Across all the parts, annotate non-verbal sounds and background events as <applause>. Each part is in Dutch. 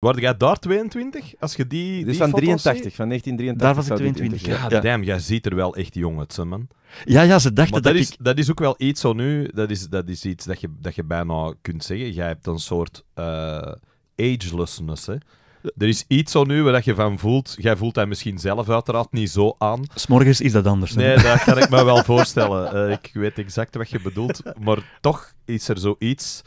Word jij daar 22? Als je die. Dit is van 83, van 1983. Daar was ik 22. Ja, ja, damn, jij ziet er wel echt jong uit, man. Ja, ja, ze dachten dat, ik... is, Dat is ook wel iets zo nu, dat is, dat is iets dat je, dat je bijna kunt zeggen. Jij hebt een soort uh, agelessness, Er is iets zo nu waar je van voelt. Jij voelt dat misschien zelf uiteraard niet zo aan. morgens is dat anders. Nee, dat kan ik me wel voorstellen. Eh, ik weet exact wat je bedoelt. Maar toch is er zoiets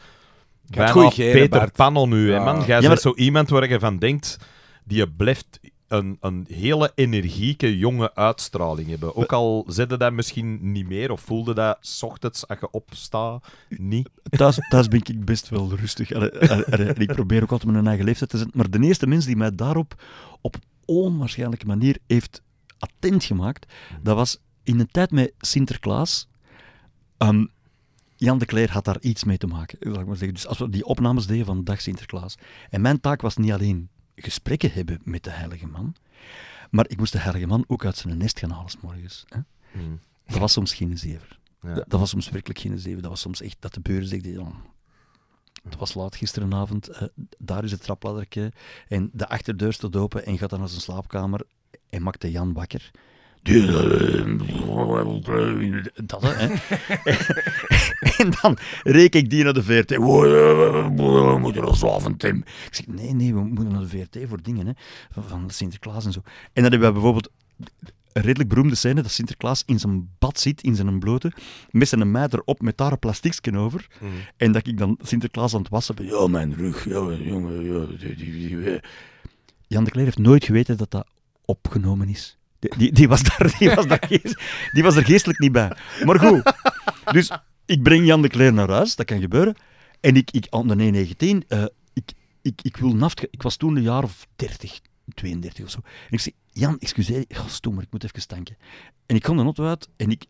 bijna Peter Panel nu, hè, man. Jij ja, bent zo iemand waar je van denkt, die blijft een, een hele energieke, jonge uitstraling hebben. Ook al zette dat misschien niet meer, of voelde dat s ochtends als je opstaat niet. Thuis, thuis ben ik best wel rustig. ik probeer ook altijd mijn eigen leeftijd te zijn. Maar de eerste mens die mij daarop op onwaarschijnlijke manier heeft attent gemaakt, dat was in een tijd met Sinterklaas. Ehm, Jan de Kleer had daar iets mee te maken. ik maar zeggen. Dus als we die opnames deden van Dag Sinterklaas. En mijn taak was niet alleen gesprekken hebben met de heilige man, maar ik moest de heilige man ook uit zijn nest gaan halen morgens. Hè? Hmm. Dat was soms geen zever. Ja. Dat, was soms werkelijk geen zeven. Dat was soms echt dat de buren zeiden oh. het was laat gisterenavond, eh, daar is het trapladderke. En de achterdeur stond open en gaat dan naar zijn slaapkamer en maakte Jan wakker. Dat, <laughs> en dan reek ik die naar de VRT. We moeten ons avond, Tim. Ik zeg, nee, nee, we moeten naar de VRT voor dingen, hè. Van Sinterklaas en zo. En dan hebben we bijvoorbeeld een redelijk beroemde scène dat Sinterklaas in zijn bad zit, in zijn blote, met zijn meid erop met daar een over. Mm. En dat ik dan Sinterklaas aan het wassen ben. Ja, mijn rug, jongen, jongen. Jan de Kleer heeft nooit geweten dat dat opgenomen is. Die, die, was, daar, die, was, daar <laughs> die was er geestelijk niet bij. Maar goed, dus ik breng Jan de Kleer naar huis, dat kan gebeuren. En ik, ik aan de 19, e eh, ik, ik, ik wil naft. Ik was toen een jaar of 30, 32 of zo. En ik zeg, Jan, excuseer, oh, maar ik moet even stanken. En ik kom de auto uit en ik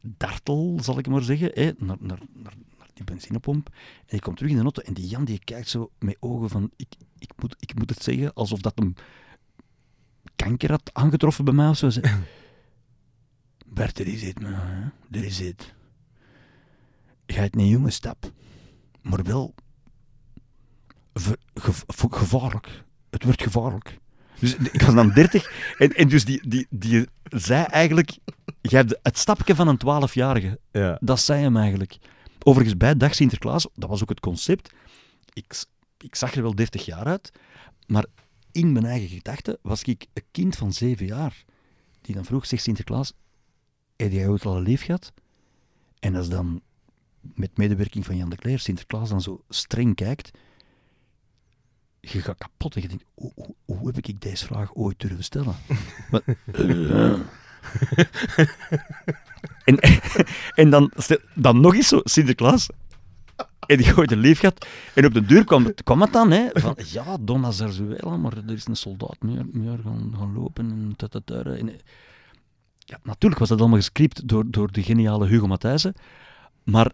dartel, zal ik maar zeggen, hè, naar, naar, naar, die benzinepomp. En ik kom terug in de auto en die Jan die kijkt zo met ogen van, ik, ik, moet, ik moet het zeggen, alsof dat hem kanker had aangetroffen bij mij of zo. <laughs> Bert, er is het, man. Er is het. Ga het niet jonge stap, maar wel gevaarlijk. Het wordt gevaarlijk. Dus <laughs> ik was dan 30 en, en dus die, die, die zei eigenlijk: jij hebt het stapje van een 12-jarige. Ja. Dat zei hem eigenlijk. Overigens, bij Dag Sinterklaas, dat was ook het concept. Ik, ik zag er wel 30 jaar uit, maar in mijn eigen gedachten was ik een kind van zeven jaar. Die dan vroeg, zegt Sinterklaas, heb jij ooit al lief gehad? En als dan met medewerking van Jan de Kleer Sinterklaas dan zo streng kijkt, je gaat kapot en je denkt, hoe, hoe, heb ik deze vraag ooit durven stellen? <laughs> maar, eh. en <laughs> en dan, dan nog eens zo, Sinterklaas, en <laughs> die gooit een gehad. En op de deur kwam, kwam het dan, hè, van, <laughs> ja, Donna Zarzuela, maar er is een soldaat meer, meer gaan, gaan lopen. En dat en, eh, ja, natuurlijk was dat allemaal gescript door, door de geniale Hugo Matthijssen, maar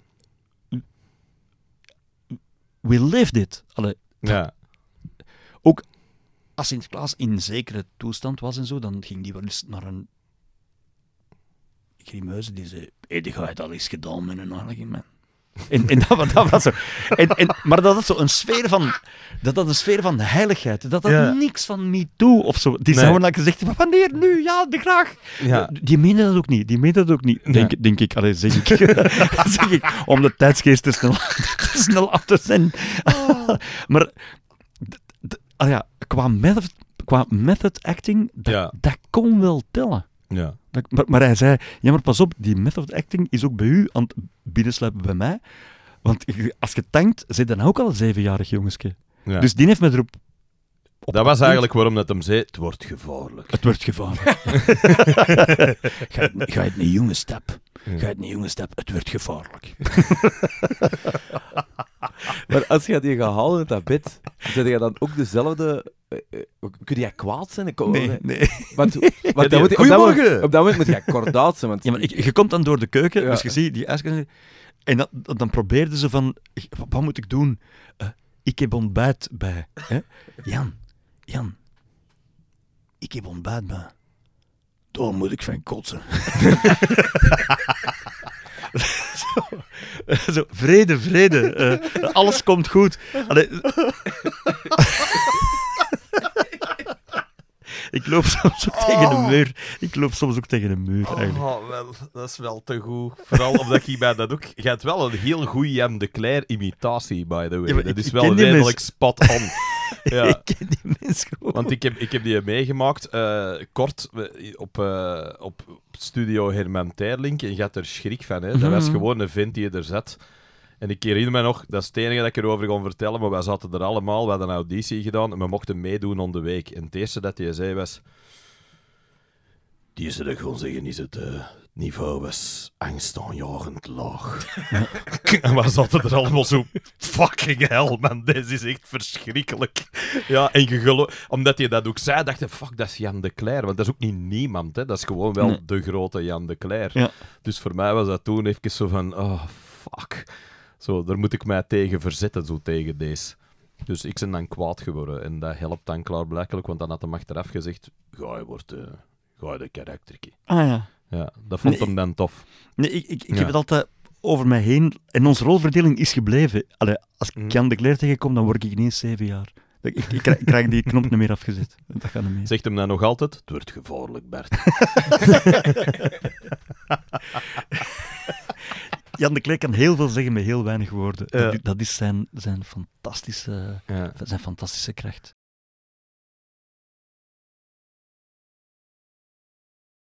we live dit. ja. Ook als Klaas in zekere toestand was en zo, dan ging die wel eens naar een grimeuze die zei, hey, die ga al eens gedaan met een man. En, en dat, dat, was zo. En, en, maar dat had zo een sfeer van, dat had een sfeer van heiligheid. Dat had ja. niks van me too of zo. Die nee. zouden gezegd maar wanneer nu? Ja, de graag. Ja. Die meenden dat ook niet. Die meenden dat ook niet. Denk, ja. denk ik, allee, zeg, ik. <laughs> zeg ik. Om de tijdsgeest te snel, <laughs> te snel af te zijn. <laughs> maar ah ja, qua method, qua method acting, dat, dat kon wel tellen. Ja. Maar, hij zei, ja maar pas op, die method acting is ook bij u aan het binnensluipen bij mij. Want als je tankt, zit dan ook al een zevenjarig jongenske. Dus die heeft me erop... dat was eigenlijk waarom dat hem zei, het wordt gevaarlijk. Het wordt gevaarlijk. <laughs> ga, je het niet jongen stap. Ga je het niet jongen stap. Het wordt gevaarlijk. <laughs> <laughs> Maar als je die gaat halen uit dat bed, zet je dan ook dezelfde... Eh, eh, kun jij kwaad zijn? Ik, nee, eh, nee. <laughs> Want, op, dat moment, op dat moment moet jij kordaat zijn. Want... Ja, maar je komt dan door de keuken, dus je ziet die ijskast... En dan probeerden ze van... Wat moet ik doen? ik heb ontbijt bij. Hè? Jan, Jan. Ik heb ontbijt bij. Door moet ik van kotsen. <laughs> <laughs> Zo, vrede, vrede. Eh, alles komt goed. <laughs> Ik loop soms ook tegen een oh. muur. Ik loop soms ook tegen een muur, oh, eigenlijk. Oh, wel, dat is wel te goed. Vooral omdat je bij dat ook... Je hebt wel een heel goede Jan de Claire imitatie by the way. dat is wel redelijk spat on. <laughs> ja. ik ken die mensen. gewoon. Want ik heb, ik heb die meegemaakt, eh, kort, op, eh, op studio Herman Terling. En je had er schrik van, hè. Dat mhm. was gewoon een vent die je er zat. En ik herinner me nog, dat is het enige dat ik erover kon vertellen, maar wij zaten er allemaal, we hadden een auditie gedaan en we mochten meedoen om de week. En het eerste dat hij zei was... Die is er gewoon zeggen, is het... Eh, niveau was angstaanjagend laag. <laughs> en was zaten er allemaal zo, fucking hell man, dit is echt verschrikkelijk. Ja, en omdat je dat ook zei, dacht je, fuck, dat is Jan de Cler. Want dat is ook niet niemand, hè. dat is gewoon wel de grote Jan de Cler. Dus voor mij was dat toen even zo van, oh fuck. Zo, daar moet ik mij tegen verzetten, zo tegen deze. Dus ik ben dan kwaad geworden. En dat helpt dan klaarblijkelijk, want dan had hij achteraf gezegd, ga je wordt... Uh, ga je de karakterkie. Ah ja. Ja, dat vond hem dan tof. Nee, ik, ik, ik heb het altijd over mij heen. En onze rolverdeling is gebleven. Allee, als ik mhm. Jan de Kleer tegenkom, dan word ik ineens zeven jaar. Ik, ik, ik, krijg die knop niet meer afgezet. Dat gaat niet meer. Zegt hem dan nog altijd: Het wordt gevaarlijk, Bert. <laughs> Jan de Kleer kan heel veel zeggen met heel weinig woorden. Dat, is zijn, zijn, fantastische, zijn fantastische kracht.